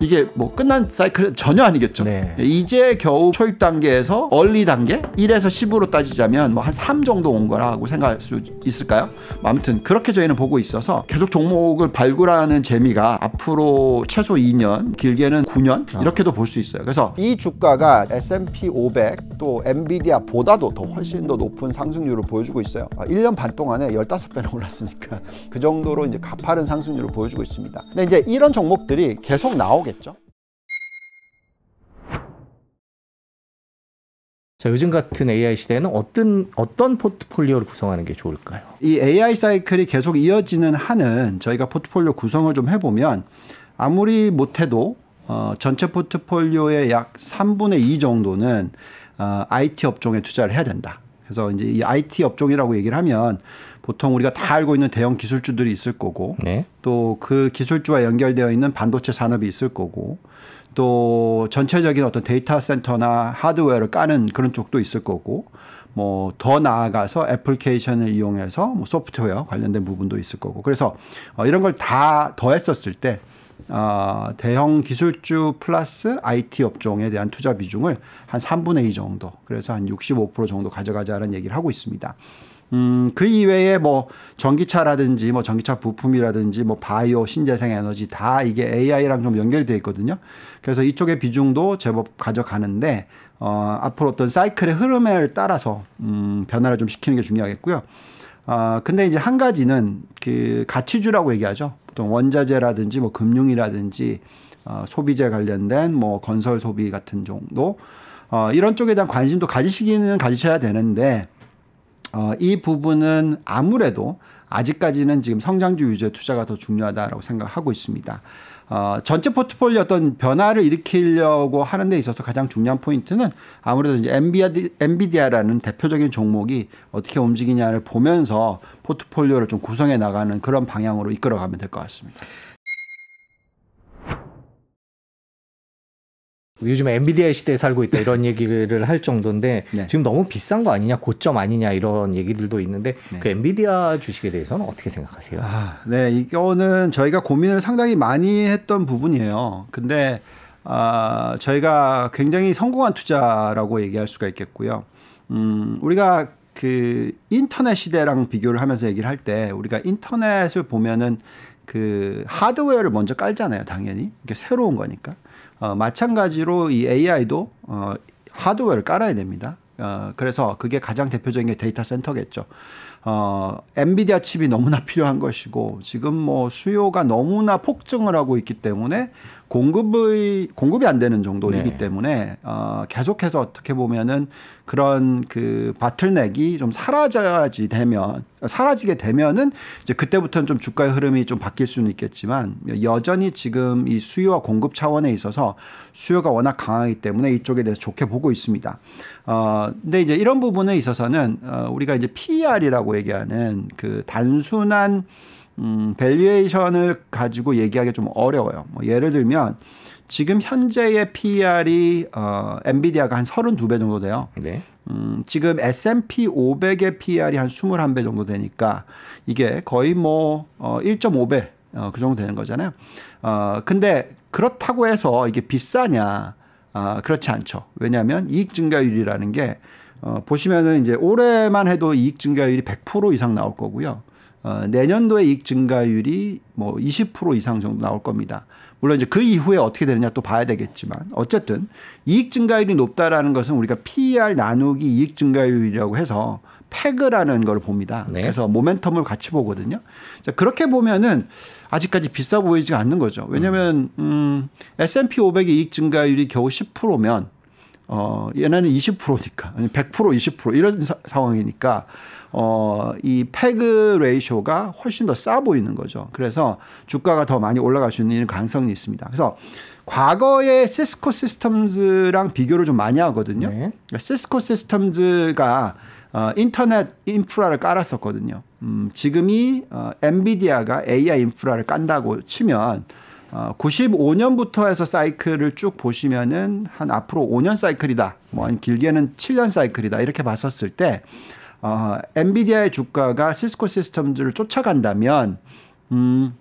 이게 뭐 끝난 사이클 전혀 아니겠죠. 네. 예, 이제 겨우 초입 단계에서 얼리 단계 1에서 10으로 따지자면 뭐 한 3 정도 온 거라고 생각할 수 있을까요? 아무튼 그렇게 저희는 보고 있어서 계속 종목을 발굴하는 재미가 앞으로 최소 2년, 길게는 9년 아. 이렇게도 볼 수 있어요. 그래서 이 주가가 S&P 500 또 엔비디아보다도 더 훨씬 더 높은 상승률을 보여주고 있어요. 1년 아, 반 동안에 15배나 올랐으니까 그 정도로 이제 가파른 상승률을 보여주고 있습니다. 근데 이제 이런 종목들이 계속 나오게 하겠죠? 자, 요즘 같은 AI 시대에는 어떤 어떤 포트폴리오를 구성하는 게 좋을까요? 이 AI 사이클이 계속 이어지는 한은 저희가 포트폴리오 구성을 좀 해보면 아무리 못해도 어, 전체 포트폴리오의 약 3분의 2 정도는 어, IT 업종에 투자를 해야 된다. 그래서 이제 이 IT 업종이라고 얘기를 하면 보통 우리가 다 알고 있는 대형 기술주들이 있을 거고 네. 또그 기술주와 연결되어 있는 반도체 산업이 있을 거고 또 전체적인 어떤 데이터 센터나 하드웨어를 까는 그런 쪽도 있을 거고 뭐 더 나아가서 애플케이션을 이용해서 뭐 소프트웨어 관련된 부분도 있을 거고 그래서 어 이런 걸 다 더했었을 때 어, 대형 기술주 플러스 IT 업종에 대한 투자 비중을 한 3분의 2 정도, 그래서 한 65% 정도 가져가자는 라 얘기를 하고 있습니다. 음, 그 이외에 뭐 전기차라든지 뭐 전기차 부품이라든지 뭐 바이오, 신재생 에너지 다 이게 AI랑 좀연결 되어 있거든요. 그래서 이쪽의 비중도 제법 가져가는데 어, 앞으로 어떤 사이클의 흐름에 따라서 음, 변화를 좀 시키는 게 중요하겠고요. 아, 근데 이제 한 가지는 그 가치주라고 얘기하죠. 보통 원자재라든지 뭐 금융이라든지 어, 소비재 관련된 뭐 건설 소비 같은 정도 어, 이런 쪽에 대한 관심도 가지시기는 가지셔야 되는데 어, 이 부분은 아무래도 아직까지는 지금 성장주 유제 투자가 더 중요하다라고 생각하고 있습니다. 어, 전체 포트폴리오 어떤 변화를 일으키려고 하는 데 있어서 가장 중요한 포인트는 아무래도 이제 엔비디아라는 엔비디아 대표적인 종목이 어떻게 움직이냐를 보면서 포트폴리오를 좀 구성해 나가는 그런 방향으로 이끌어가면 될 것 같습니다. 요즘 엔비디아 시대에 살고 있다 이런 얘기를 할 정도인데 네. 지금 너무 비싼 거 아니냐 고점 아니냐 이런 얘기들도 있는데 네. 그 엔비디아 주식에 대해서는 어떻게 생각하세요? 아, 네 이거는 저희가 고민을 상당히 많이 했던 부분이에요. 근데 아, 저희가 굉장히 성공한 투자라고 얘기할 수가 있겠고요. 음, 우리가 그 인터넷 시대랑 비교를 하면서 얘기를 할 때 우리가 인터넷을 보면은 그 하드웨어를 먼저 깔잖아요, 당연히. 이게 새로운 거니까. 어, 마찬가지로 이 AI도 어, 하드웨어를 깔아야 됩니다. 어, 그래서 그게 가장 대표적인 게 데이터 센터겠죠. 어, 엔비디아 칩이 너무나 필요한 것이고 지금 뭐 수요가 너무나 폭증을 하고 있기 때문에 공급의 공급이 안 되는 정도이기 네. 때문에 어 계속해서 어떻게 보면은 그런 그 바틀넥이 좀 사라져야지 되면 사라지게 되면은 이제 그때부터는 좀 주가의 흐름이 좀 바뀔 수는 있겠지만 여전히 지금 이 수요와 공급 차원에 있어서 수요가 워낙 강하기 때문에 이쪽에 대해서 좋게 보고 있습니다. 어 근데 이제 이런 부분에 있어서는 어 우리가 이제 PER이라고 얘기하는 그 단순한 음, 밸류에이션을 가지고 얘기하기 좀 어려워요. 뭐 예를 들면 지금 현재의 PER이 어, 엔비디아가 한 32배 정도 돼요. 네. 음, 지금 S&P 500의 PER이 한 21배 정도 되니까 이게 거의 뭐 어, 1.5배 어, 그 정도 되는 거잖아요. 어, 근데 그렇다고 해서 이게 비싸냐? 아, 그렇지 않죠. 왜냐하면 이익 증가율이라는 게 어, 보시면은 이제 올해만 해도 이익 증가율이 100% 이상 나올 거고요. 어, 내년도에 이익 증가율이 뭐 20% 이상 정도 나올 겁니다. 물론 이제 그 이후에 어떻게 되느냐 또 봐야 되겠지만 어쨌든 이익 증가율이 높다라는 것은 우리가 PER 나누기 이익 증가율이라고 해서 패그라는 걸 봅니다. 네. 그래서 모멘텀을 같이 보거든요. 자, 그렇게 보면은 아직까지 비싸 보이지가 않는 거죠. 왜냐하면 음, S&P 500의 이익 증가율이 겨우 10%면 어, 얘네는 20%니까, 아니 100% 20% 이런 사, 상황이니까, 어, 이패그 레이쇼가 훨씬 더 싸 보이는 거죠. 그래서 주가가 더 많이 올라갈 수 있는 가능성이 있습니다. 그래서 과거에 시스코 시스템즈랑 비교를 좀 많이 하거든요. 네. 시스코 그러니까 시스템즈가 어, 인터넷 인프라를 깔았었거든요. 음, 지금이 어, 엔비디아가 AI 인프라를 깐다고 치면 어, 95년부터 해서 사이클을 쭉 보시면은 한 앞으로 5년 사이클이다. 뭐한 길게는 7년 사이클이다. 이렇게 봤었을 때 어, 엔비디아의 주가가 시스코 시스템즈를 쫓아간다면 음,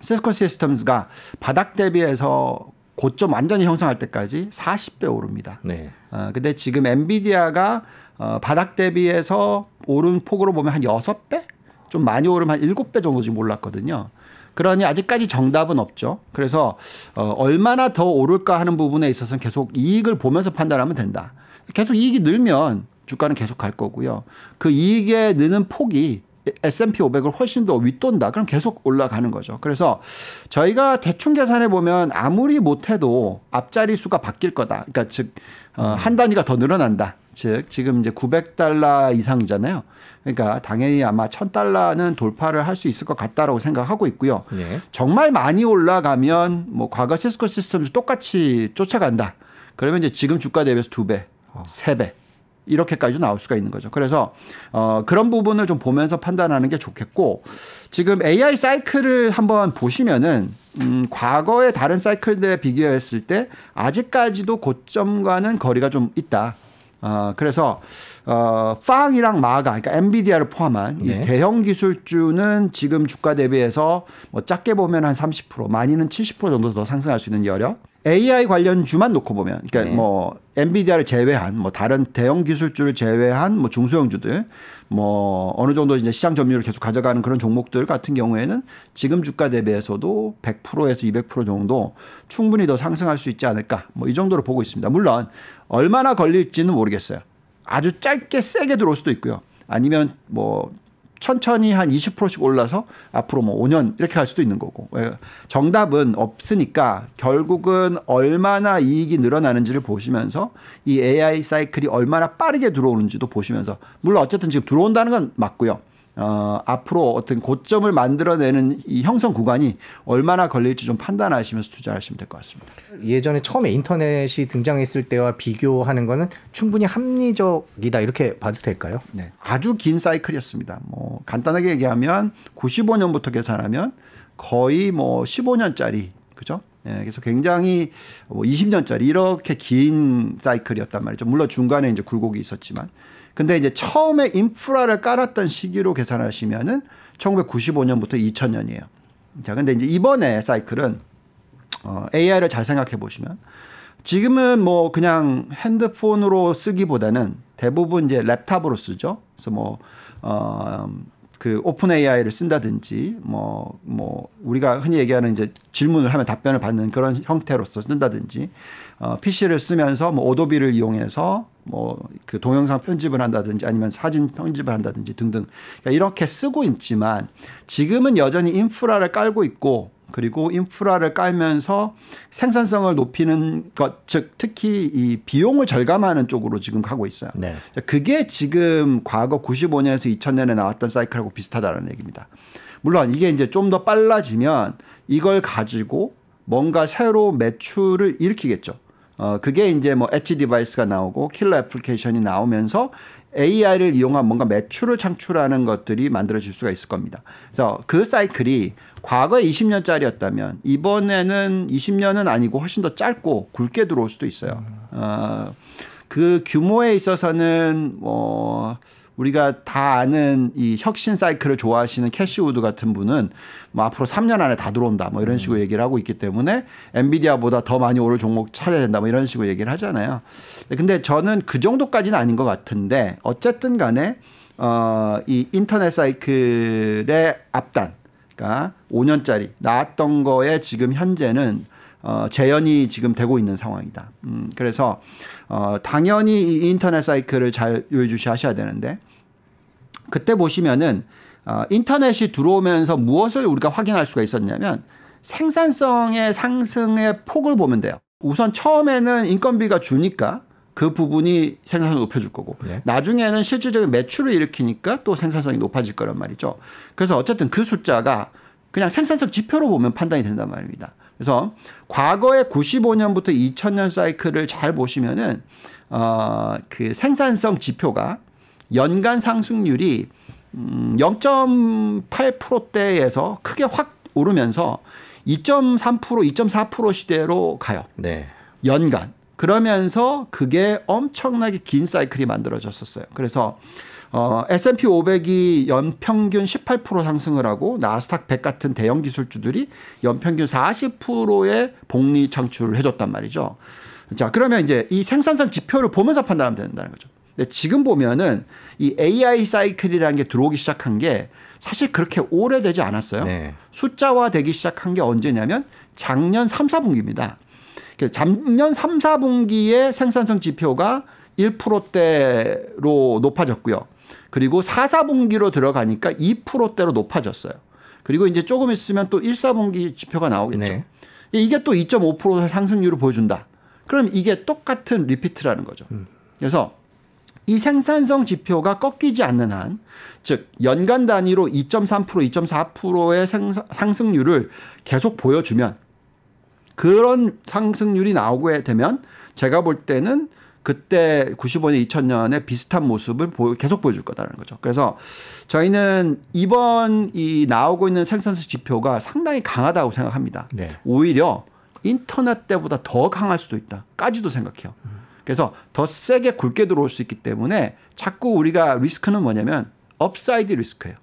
시스코 시스템즈가 바닥 대비해서 고점 완전히 형성할 때까지 40배 오릅니다. 네. 어, 근데 지금 엔비디아가 어, 바닥 대비해서 오른 폭으로 보면 한 6배? 좀 많이 오르면 한 7배 정도 지금 올랐거든요. 그러니 아직까지 정답은 없죠. 그래서 어, 얼마나 더 오를까 하는 부분에 있어서는 계속 이익을 보면서 판단하면 된다. 계속 이익이 늘면 주가는 계속 갈 거고요. 그 이익에 느는 폭이 S&P 500을 훨씬 더 윗돈다. 그럼 계속 올라가는 거죠. 그래서 저희가 대충 계산해 보면 아무리 못해도 앞자리 수가 바뀔 거다. 그러니까 즉한 어, 단위가 더 늘어난다. 즉 지금 이제 900달러 이상이잖아요. 그러니까 당연히 아마 1000달러는 돌파를 할 수 있을 것 같다라고 생각하고 있고요. 네. 정말 많이 올라가면 뭐 과거 시스코 시스템도 똑같이 쫓아간다. 그러면 이제 지금 주가 대비해서 두 배, 어. 세 배. 이렇게까지도 나올 수가 있는 거죠. 그래서 어 그런 부분을 좀 보면서 판단하는 게 좋겠고 지금 AI 사이클을 한번 보시면은 음, 과거의 다른 사이클들에 비교했을 때 아직까지도 고점과는 거리가 좀 있다. 어, 그래서 어, 빵이랑 마가 그러니까 엔비디아를 포함한 네. 이 대형 기술주는 지금 주가 대비해서 뭐 작게 보면 한30% 많이는 70% 정도 더 상승할 수 있는 여력. AI 관련 주만 놓고 보면 그러니까 네. 뭐 엔비디아를 제외한 뭐 다른 대형 기술주를 제외한 뭐 중소형주들 뭐 어느 정도 이제 시장 점유율을 계속 가져가는 그런 종목들 같은 경우에는 지금 주가 대비해서도 100%에서 200% 정도 충분히 더 상승할 수 있지 않을까 뭐 이 정도로 보고 있습니다. 물론 얼마나 걸릴지는 모르겠어요. 아주 짧게 세게 들어올 수도 있고요. 아니면 뭐 천천히 한 20%씩 올라서 앞으로 뭐 5년 이렇게 갈 수도 있는 거고 예. 정답은 없으니까 결국은 얼마나 이익이 늘어나는지를 보시면서 이 AI 사이클이 얼마나 빠르게 들어오는지도 보시면서 물론 어쨌든 지금 들어온다는 건 맞고요. 어, 앞으로 어떤 고점을 만들어내는 이 형성 구간이 얼마나 걸릴지 좀 판단하시면서 투자하시면 될 것 같습니다. 예전에 처음에 인터넷이 등장했을 때와 비교하는 거는 충분히 합리적이다 이렇게 봐도 될까요? 네. 아주 긴 사이클이었습니다. 뭐 간단하게 얘기하면 95년부터 계산하면 거의 뭐 15년짜리 그죠? 예, 그래서 굉장히 뭐 20년짜리 이렇게 긴 사이클이었단 말이죠. 물론 중간에 이제 굴곡이 있었지만 근데 이제 처음에 인프라를 깔았던 시기로 계산하시면은 1995년부터 2000년이에요. 자, 근데 이제 이번에 사이클은 어, AI를 잘 생각해 보시면 지금은 뭐 그냥 핸드폰으로 쓰기보다는 대부분 이제 랩탑으로 쓰죠. 그래서 뭐, 어, 그 오픈 AI를 쓴다든지 뭐, 뭐, 우리가 흔히 얘기하는 이제 질문을 하면 답변을 받는 그런 형태로서 쓴다든지 어, PC를 쓰면서 뭐 오도비를 이용해서 뭐그 동영상 편집을 한다든지 아니면 사진 편집을 한다든지 등등 그러니까 이렇게 쓰고 있지만 지금은 여전히 인프라를 깔고 있고 그리고 인프라를 깔면서 생산성을 높이는 것, 즉 특히 이 비용을 절감하는 쪽으로 지금 가고 있어요. 네. 그러니까 그게 지금 과거 95년에서 2000년에 나왔던 사이클하고 비슷하다는 얘기입니다. 물론 이게 이제 좀 더 빨라지면 이걸 가지고 뭔가 새로 매출을 일으키겠죠. 어, 그게 이제 뭐 엣지 디바이스가 나오고 킬러 애플리케이션이 나오면서 AI를 이용한 뭔가 매출을 창출하는 것들이 만들어질 수가 있을 겁니다. 그래서 그 사이클이 과거 20년짜리였다면 이번에는 20년은 아니고 훨씬 더 짧고 굵게 들어올 수도 있어요. 어, 그 규모에 있어서는 뭐 어, 우리가 다 아는 이 혁신 사이클을 좋아하시는 캐시우드 같은 분은 뭐 앞으로 3년 안에 다 들어온다 뭐 이런 음. 식으로 얘기를 하고 있기 때문에 엔비디아보다 더 많이 오를 종목 찾아야 된다 뭐 이런 식으로 얘기를 하잖아요. 네, 근데 저는 그 정도까지는 아닌 것 같은데 어쨌든 간에 어, 이 인터넷 사이클의 앞단 그러니까 5년짜리 나왔던 거에 지금 현재는 어, 재현이 지금 되고 있는 상황이다. 음, 그래서 어, 당연히 이 인터넷 사이클을 잘 유의주시하셔야 되는데 그때 보시면은 어, 인터넷이 들어오면서 무엇을 우리가 확인할 수가 있었냐면 생산성의 상승의 폭을 보면 돼요. 우선 처음에는 인건비가 주니까 그 부분이 생산성을 높여줄 거고 네. 나중에는 실질적인 매출을 일으키니까 또 생산성이 높아질 거란 말이죠. 그래서 어쨌든 그 숫자가 그냥 생산성 지표로 보면 판단이 된단 말입니다. 그래서 과거의 95년부터 2000년 사이클을 잘 보시면은 어그 생산성 지표가 연간 상승률이 음 0.8%대에서 크게 확 오르면서 2.3% 2.4% 시대로 가요. 네. 연간. 그러면서 그게 엄청나게 긴 사이클이 만들어졌었어요. 그래서 어, S&P 500이 연평균 18% 상승을 하고 나스닥 100 같은 대형 기술주들이 연평균 40%의 복리 창출을 해줬단 말이죠. 자 그러면 이제 이 생산성 지표를 보면서 판단하면 된다는 거죠. 근데 지금 보면은 이 AI 사이클이라는 게 들어오기 시작한 게 사실 그렇게 오래되지 않았어요. 네. 숫자화되기 시작한 게 언제냐면 작년 3, 4분기입니다. 작년 3, 4분기에 생산성 지표가 1%대로 높아졌고요. 그리고 4, 4분기로 들어가니까 2%대로 높아졌어요. 그리고 이제 조금 있으면 또 1, 4분기 지표가 나오겠죠. 네. 이게 또 2.5% 상승률을 보여준다. 그럼 이게 똑같은 리피트라는 거죠. 음. 그래서 이 생산성 지표가 꺾이지 않는 한, 즉 연간 단위로 2.3%, 2.4%의 상승률을 계속 보여주면 그런 상승률이 나오게 되면 제가 볼 때는 그때 95년 2000년에 비슷한 모습을 보, 계속 보여줄 거다라는 거죠. 그래서 저희는 이번 이 나오고 있는 생산성 지표가 상당히 강하다고 생각합니다. 네. 오히려 인터넷 때보다 더 강할 수도 있다까지도 생각해요. 그래서 더 세게 굵게 들어올 수 있기 때문에 자꾸 우리가 리스크는 뭐냐면 업사이드 리스크예요.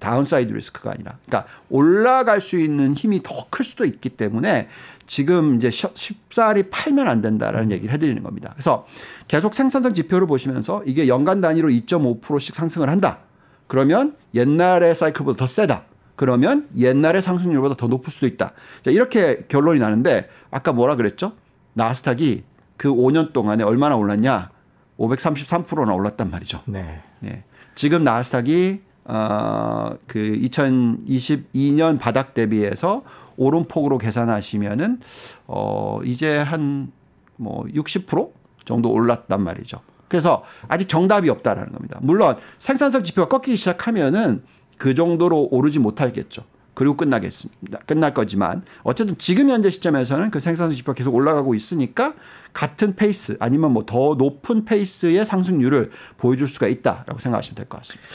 다운사이드 리스크가 아니라 그러니까 올라갈 수 있는 힘이 더 클 수도 있기 때문에 지금 이제 쉽사리 팔면 안 된다라는 얘기를 해드리는 겁니다. 그래서 계속 생산성 지표를 보시면서 이게 연간 단위로 2.5%씩 상승을 한다. 그러면 옛날의 사이클보다 더 세다. 그러면 옛날의 상승률보다 더 높을 수도 있다. 자, 이렇게 결론이 나는데 아까 뭐라 그랬죠? 나스닥이 그 5년 동안에 얼마나 올랐냐? 533%나 올랐단 말이죠. 네. 네. 지금 나스닥이 어그 2022년 바닥 대비해서 오름폭으로 계산하시면은 어 이제 한 뭐 60% 정도 올랐단 말이죠. 그래서 아직 정답이 없다라는 겁니다. 물론 생산성 지표가 꺾이기 시작하면은 그 정도로 오르지 못하겠죠. 그리고 끝나겠습니다. 끝날 거지만 어쨌든 지금 현재 시점에서는 그 생산성 지표가 계속 올라가고 있으니까 같은 페이스 아니면 뭐 더 높은 페이스의 상승률을 보여줄 수가 있다라고 생각하시면 될 것 같습니다.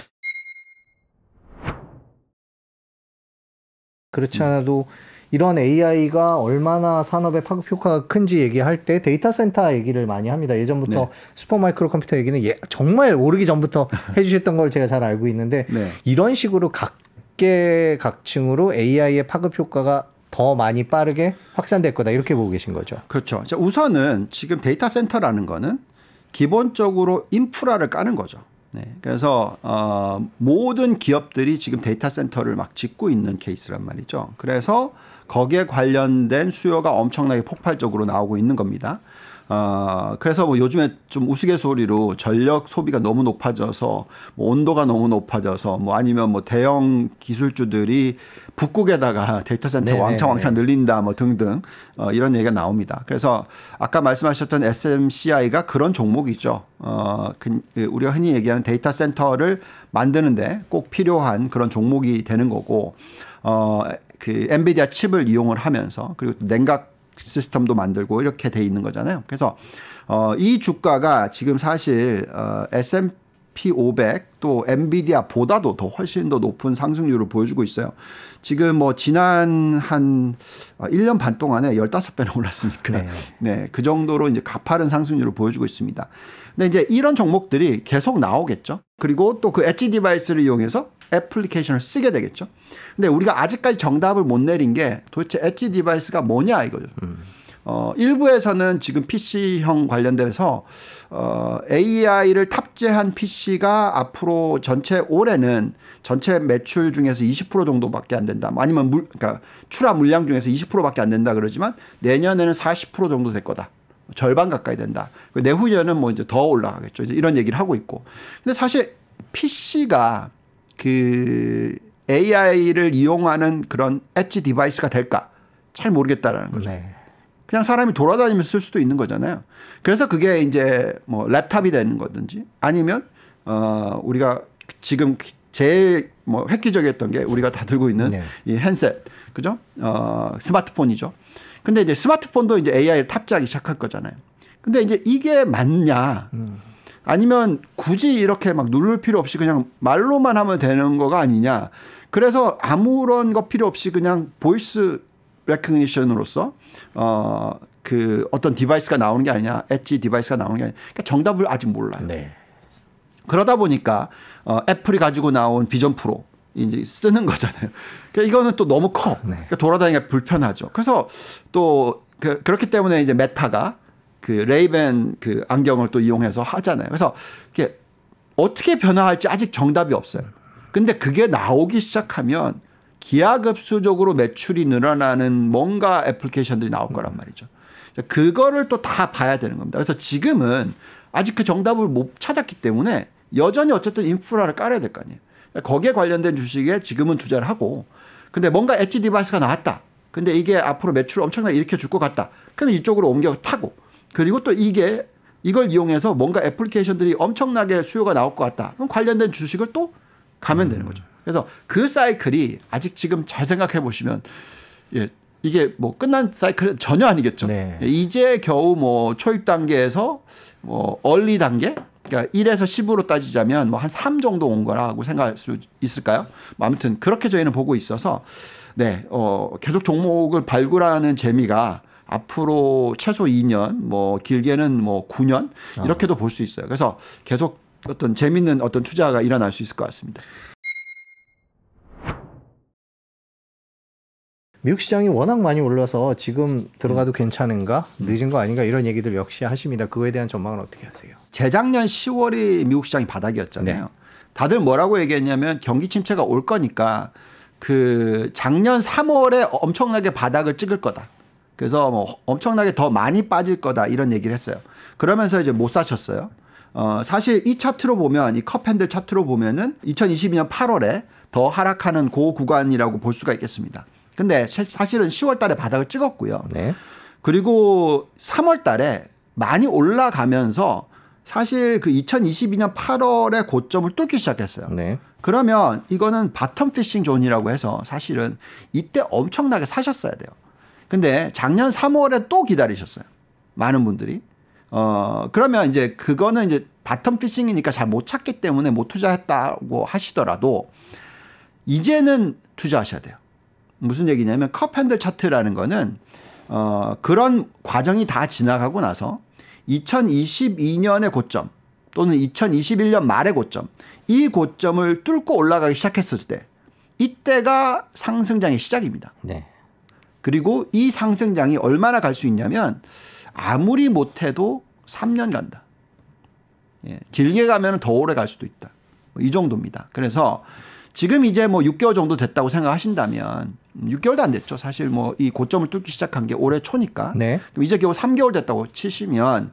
그렇지 않아도 음. 이런 AI가 얼마나 산업에 파급 효과가 큰지 얘기할 때 데이터 센터 얘기를 많이 합니다. 예전부터 네. 슈퍼 마이크로 컴퓨터 얘기는 예, 정말 오르기 전부터 해주셨던 걸 제가 잘 알고 있는데 네. 이런 식으로 각계 각층으로 AI의 파급 효과가 더 많이 빠르게 확산될 거다 이렇게 보고 계신 거죠. 그렇죠. 우선은 지금 데이터 센터라는 거는 기본적으로 인프라를 까는 거죠. 네. 그래서 어, 모든 기업들이 지금 데이터 센터를 막 짓고 있는 케이스란 말이죠. 그래서 거기에 관련된 수요가 엄청나게 폭발적으로 나오고 있는 겁니다. 어, 그래서 뭐 요즘에 좀 우스갯소리로 전력 소비가 너무 높아져서 뭐 온도가 너무 높아져서 뭐 아니면 뭐 대형 기술주들이 북극에다가 데이터 센터 네, 네, 왕창 왕창 네. 늘린다 뭐 등등 어, 이런 얘기가 나옵니다. 그래서 아까 말씀하셨던 SMCI가 그런 종목이죠. 어, 그, 우리가 흔히 얘기하는 데이터 센터를 만드는데 꼭 필요한 그런 종목이 되는 거고 어, 그 엔비디아 칩을 이용을 하면서 그리고 냉각 시스템도 만들고 이렇게 돼 있는 거잖아요. 그래서 어, 이 주가가 지금 사실 어, S&P 500 또 엔비디아보다도 더 훨씬 더 높은 상승률을 보여주고 있어요. 지금 뭐 지난 한 1년 어, 반 동안에 15배나 올랐으니까 네. 네, 그 정도로 이제 가파른 상승률을 보여주고 있습니다. 근데 이제 이런 종목들이 계속 나오겠죠. 그리고 또 그 엣지 디바이스를 이용해서 애플리케이션을 쓰게 되겠죠. 근데 우리가 아직까지 정답을 못 내린 게 도대체 엣지 디바이스가 뭐냐 이거죠. 음. 어, 일부에서는 지금 PC형 관련돼서 어, AI를 탑재한 PC가 앞으로 전체 올해는 전체 매출 중에서 20% 정도밖에 안 된다. 아니면 물, 그러니까 출하 물량 중에서 20%밖에 안 된다 그러지만 내년에는 40% 정도 될 거다. 절반 가까이 된다. 그 내후년은 뭐 이제 더 올라가겠죠. 이제 이런 얘기를 하고 있고. 근데 사실 PC가 그 AI를 이용하는 그런 엣지 디바이스가 될까 잘 모르겠다라는 거죠. 네. 그냥 사람이 돌아다니면서 쓸 수도 있는 거잖아요. 그래서 그게 이제 뭐 랩탑이 되는 거든지 아니면 어 우리가 지금 제일 뭐 획기적이었던 게 우리가 다 들고 있는 네. 이 핸셋 그죠? 어 스마트폰이죠. 근데 이제 스마트폰도 이제 AI를 탑재하기 시작할 거잖아요. 근데 이제 이게 맞냐? 음. 아니면 굳이 이렇게 막 누를 필요 없이 그냥 말로만 하면 되는 거가 아니냐. 그래서 아무런 거 필요 없이 그냥 보이스 레코니션으로서 어그 어떤 디바이스가 나오는 게 아니냐. 엣지 디바이스가 나오는 게 아니냐. 그러니까 정답을 아직 몰라요. 네. 그러다 보니까 어 애플이 가지고 나온 비전 프로 이제 쓰는 거잖아요. 그러니까 이거는 또 너무 커. 네. 그러니까 돌아다니기가 불편하죠. 그래서 또 그, 그렇기 때문에 이제 메타가 그 레이벤 그 안경을 또 이용해서 하잖아요. 그래서 이게 어떻게 변화할지 아직 정답이 없어요. 근데 그게 나오기 시작하면 기하급수적으로 매출이 늘어나는 뭔가 애플리케이션들이 나올 거란 말이죠. 그거를 또 다 봐야 되는 겁니다. 그래서 지금은 아직 그 정답을 못 찾았기 때문에 여전히 어쨌든 인프라를 깔아야 될 거 아니에요. 거기에 관련된 주식에 지금은 투자를 하고 근데 뭔가 엣지 디바이스가 나왔다. 근데 이게 앞으로 매출을 엄청나게 일으켜 줄 것 같다. 그럼 이쪽으로 옮겨 타고 그리고 또 이게 이걸 이용해서 뭔가 애플리케이션들이 엄청나게 수요가 나올 것 같다. 그럼 관련된 주식을 또 가면 되는 거죠. 그래서 그 사이클이 아직 지금 잘 생각해 보시면 예, 이게 뭐 끝난 사이클 은 전혀 아니겠죠. 네. 예, 이제 겨우 뭐 초입 단계에서 뭐 얼리 단계 그러니까 1에서 10으로 따지자면 뭐 한 3 정도 온 거라고 생각할 수 있을까요? 뭐 아무튼 그렇게 저희는 보고 있어서 네, 어, 계속 종목을 발굴하는 재미가 앞으로 최소 2년, 뭐 길게는 뭐 9년 아. 이렇게도 볼 수 있어요. 그래서 계속 어떤 재밌는 어떤 투자가 일어날 수 있을 것 같습니다. 미국 시장이 워낙 많이 올라서 지금 음. 들어가도 괜찮은가 음. 늦은 거 아닌가 이런 얘기들 역시 하십니다. 그거에 대한 전망은 어떻게 하세요? 재작년 10월이 미국 시장이 바닥이었잖아요. 네. 다들 뭐라고 얘기했냐면 경기 침체가 올 거니까 그 작년 3월에 엄청나게 바닥을 찍을 거다. 그래서 뭐 엄청나게 더 많이 빠질 거다 이런 얘기를 했어요. 그러면서 이제 못 사셨어요. 어, 사실 이 차트로 보면 이 컵핸들 차트로 보면은 2022년 8월에 더 하락하는 고 구간이라고 볼 수가 있겠습니다. 근데 사실은 10월 달에 바닥을 찍었고요. 네. 그리고 3월 달에 많이 올라가면서 사실 그 2022년 8월에 고점을 뚫기 시작했어요. 네. 그러면 이거는 바텀 피싱 존이라고 해서 사실은 이때 엄청나게 사셨어야 돼요. 근데 작년 3월에 또 기다리셨어요. 많은 분들이. 어, 그러면 이제 그거는 이제 바텀 피싱이니까 잘 못 찾기 때문에 못 투자했다고 하시더라도 이제는 투자하셔야 돼요. 무슨 얘기냐면 컵핸들 차트라는 거는 어, 그런 과정이 다 지나가고 나서 2022년의 고점 또는 2021년 말의 고점 이 고점을 뚫고 올라가기 시작했을 때 이때가 상승장의 시작입니다. 네. 그리고 이 상승장이 얼마나 갈 수 있냐면 아무리 못해도 3년 간다. 예, 길게 가면 더 오래 갈 수도 있다. 뭐이 정도입니다. 그래서 지금 이제 뭐 6개월 정도 됐다고 생각하신다면 6개월도 음, 안 됐죠. 사실 뭐 이 고점을 뚫기 시작한 게 올해 초니까. 네. 그럼 이제 겨우 3개월 됐다고 치시면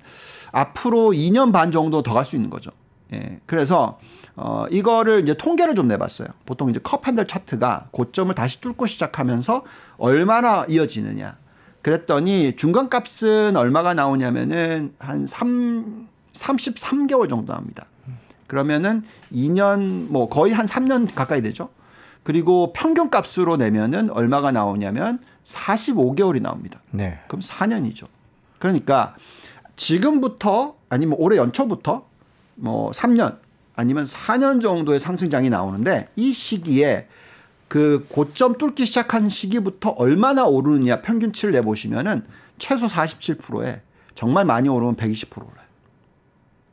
앞으로 2년 반 정도 더 갈 수 있는 거죠. 예, 그래서 어, 이거를 이제 통계를 좀 내봤어요. 보통 이제 컵 핸들 차트가 고점을 다시 뚫고 시작하면서 얼마나 이어지느냐. 그랬더니 중간 값은 얼마가 나오냐면은 한 3, 33개월 정도 합니다. 그러면은 2년 뭐 거의 한 3년 가까이 되죠. 그리고 평균 값으로 내면은 얼마가 나오냐면 45개월이 나옵니다. 네. 그럼 4년이죠. 그러니까 지금부터 아니면 올해 연초부터 뭐 3년 아니면 4년 정도의 상승장이 나오는데 이 시기에 그 고점 뚫기 시작한 시기부터 얼마나 오르느냐 평균치를 내보시면은 최소 47%에 정말 많이 오르면 120% 올라요.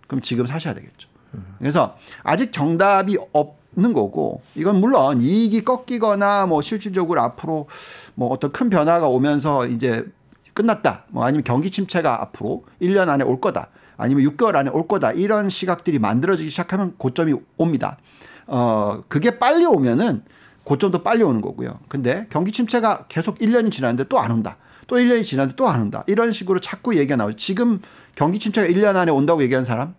그럼 지금 사셔야 되겠죠. 그래서 아직 정답이 없는 거고 이건 물론 이익이 꺾이거나 뭐 실질적으로 앞으로 뭐 어떤 큰 변화가 오면서 이제 끝났다. 뭐 아니면 경기 침체가 앞으로 1년 안에 올 거다. 아니면 6개월 안에 올 거다 이런 시각들이 만들어지기 시작하면 고점이 옵니다. 어 그게 빨리 오면은 고점도 빨리 오는 거고요. 근데 경기 침체가 계속 1년이 지났는데 또 안 온다. 또 1년이 지났는데 또 안 온다. 이런 식으로 자꾸 얘기가 나오죠. 지금 경기 침체가 1년 안에 온다고 얘기한 사람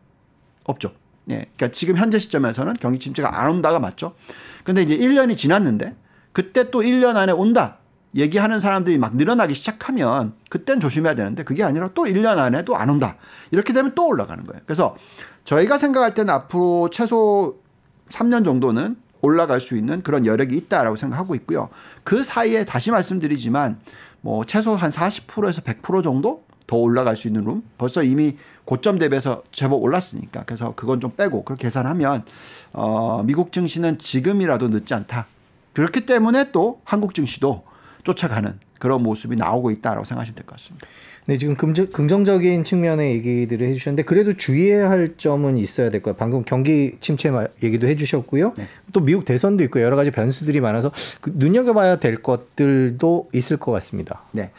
없죠. 예. 그러니까 지금 현재 시점에서는 경기 침체가 안 온다가 맞죠. 근데 이제 1년이 지났는데 그때 또 1년 안에 온다. 얘기하는 사람들이 막 늘어나기 시작하면 그땐 조심해야 되는데 그게 아니라 또 1년 안에 또 안 온다. 이렇게 되면 또 올라가는 거예요. 그래서 저희가 생각할 때는 앞으로 최소 3년 정도는 올라갈 수 있는 그런 여력이 있다라고 생각하고 있고요. 그 사이에 다시 말씀드리지만 뭐 최소 한 40%에서 100% 정도 더 올라갈 수 있는 룸 벌써 이미 고점 대비해서 제법 올랐으니까 그래서 그건 좀 빼고 그렇게 계산하면 어 미국 증시는 지금이라도 늦지 않다 그렇기 때문에 또 한국 증시도 쫓아가는 그런 모습이 나오고 있다라고 생각하시면 될 것 같습니다. 네, 지금 금저, 긍정적인 측면의 얘기들을 해주셨는데 그래도 주의해야 할 점은 있어야 될 거예요. 방금 경기 침체 얘기도 해주셨고요. 네. 또 미국 대선도 있고 여러 가지 변수들이 많아서 그 눈여겨봐야 될 것들도 있을 것 같습니다. 네.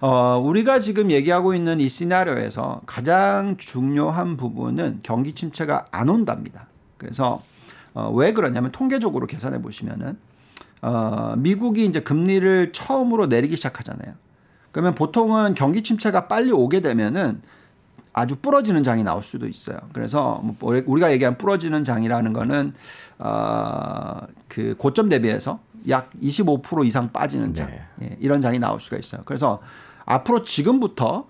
어, 우리가 지금 얘기하고 있는 이 시나리오에서 가장 중요한 부분은 경기 침체가 안 온답니다. 그래서 어, 왜 그러냐면 통계적으로 계산해 보시면은 어, 미국이 이제 금리를 처음으로 내리기 시작하잖아요. 그러면 보통은 경기 침체가 빨리 오게 되면은 아주 부러지는 장이 나올 수도 있어요. 그래서 뭐 우리가 얘기한 부러지는 장이라는 거는 어, 그 고점 대비해서 약 25% 이상 빠지는 장 네. 예, 이런 장이 나올 수가 있어요. 그래서 앞으로 지금부터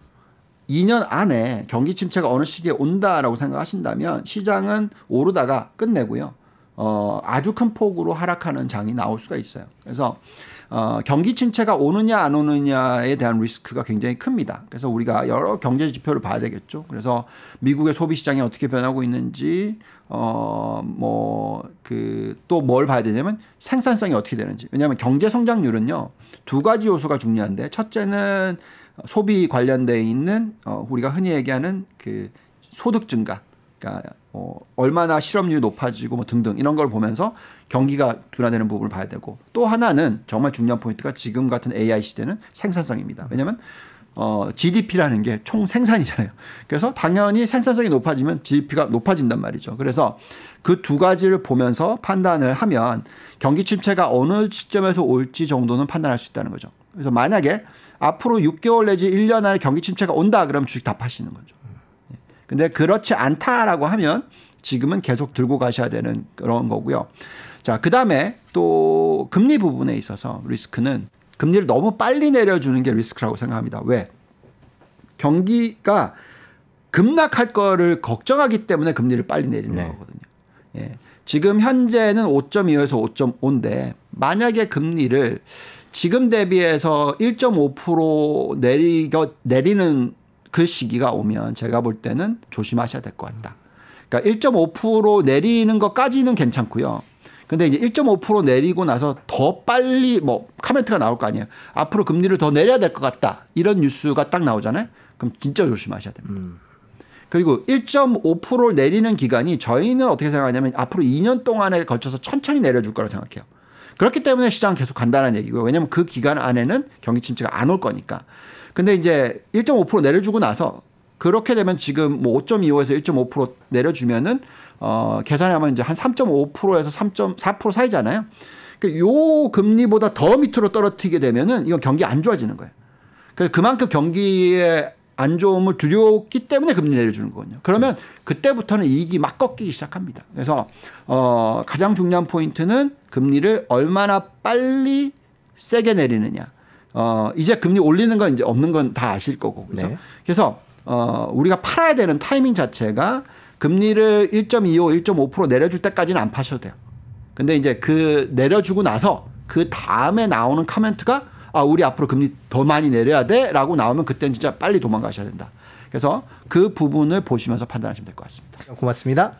2년 안에 경기 침체가 어느 시기에 온다라고 생각하신다면 시장은 오르다가 끝내고요. 어, 아주 큰 폭으로 하락하는 장이 나올 수가 있어요. 그래서 어, 경기 침체가 오느냐 안 오느냐에 대한 리스크가 굉장히 큽니다. 그래서 우리가 여러 경제 지표를 봐야 되겠죠. 그래서 미국의 소비 시장이 어떻게 변하고 있는지 어, 뭐 그 또 뭘 봐야 되냐면 생산성이 어떻게 되는지. 왜냐하면 경제 성장률은요 두 가지 요소가 중요한데 첫째는 소비 관련돼 있는 어, 우리가 흔히 얘기하는 그 소득 증가. 그러니까 어, 얼마나 실업률이 높아지고 뭐 등등 이런 걸 보면서 경기가 둔화되는 부분을 봐야 되고 또 하나는 정말 중요한 포인트가 지금 같은 AI 시대는 생산성입니다. 왜냐하면 어, GDP라는 게 총 생산이잖아요. 그래서 당연히 생산성이 높아지면 GDP가 높아진단 말이죠. 그래서 그 두 가지를 보면서 판단을 하면 경기 침체가 어느 시점에서 올지 정도는 판단할 수 있다는 거죠. 그래서 만약에 앞으로 6개월 내지 1년 안에 경기 침체가 온다 그러면 주식 다 파시는 거죠. 근데 그렇지 않다라고 하면 지금은 계속 들고 가셔야 되는 그런 거고요. 자, 그 다음에 또 금리 부분에 있어서 리스크는 금리를 너무 빨리 내려주는 게 리스크라고 생각합니다. 왜? 경기가 급락할 거를 걱정하기 때문에 금리를 빨리 내리는 네. 거거든요. 예. 지금 현재는 5.25에서 5.5인데 만약에 금리를 지금 대비해서 1.5% 내리, 내리는 그 시기가 오면 제가 볼 때는 조심하셔야 될 것 같다. 그러니까 1.5% 내리는 것까지는 괜찮고요. 근데 이제 1.5% 내리고 나서 더 빨리 뭐 카멘트가 나올 거 아니에요. 앞으로 금리를 더 내려야 될 것 같다. 이런 뉴스가 딱 나오잖아요. 그럼 진짜 조심하셔야 됩니다. 음. 그리고 1.5%를 내리는 기간이 저희는 어떻게 생각하냐면 앞으로 2년 동안에 걸쳐서 천천히 내려줄 거라 고 생각해요. 그렇기 때문에 시장 계속 간다는 얘기고요. 왜냐하면 그 기간 안에는 경기 침체가 안 올 거니까. 근데 이제 1.5% 내려주고 나서 그렇게 되면 지금 뭐 5.25에서 1.5% 내려주면은 어 계산하면 이제 한 3.5%에서 3.4% 사이잖아요. 그 요 금리보다 더 밑으로 떨어뜨리게 되면은 이건 경기 안 좋아지는 거예요. 그래서 그만큼 경기에안 좋음을 두려웠기 때문에 금리 내려주는 거거든요. 그러면 그때부터는 이익이 막 꺾이기 시작합니다. 그래서 어 가장 중요한 포인트는 금리를 얼마나 빨리 세게 내리느냐. 어, 이제 금리 올리는 건 이제 없는 건 다 아실 거고. 그죠? 네. 그래서 어, 우리가 팔아야 되는 타이밍 자체가 금리를 1.25, 1.5% 내려줄 때까지는 안 파셔도 돼요. 근데 이제 그 내려주고 나서 그 다음에 나오는 카멘트가 아, 우리 앞으로 금리 더 많이 내려야 돼? 라고 나오면 그때는 진짜 빨리 도망가셔야 된다. 그래서 그 부분을 보시면서 판단하시면 될 것 같습니다. 고맙습니다.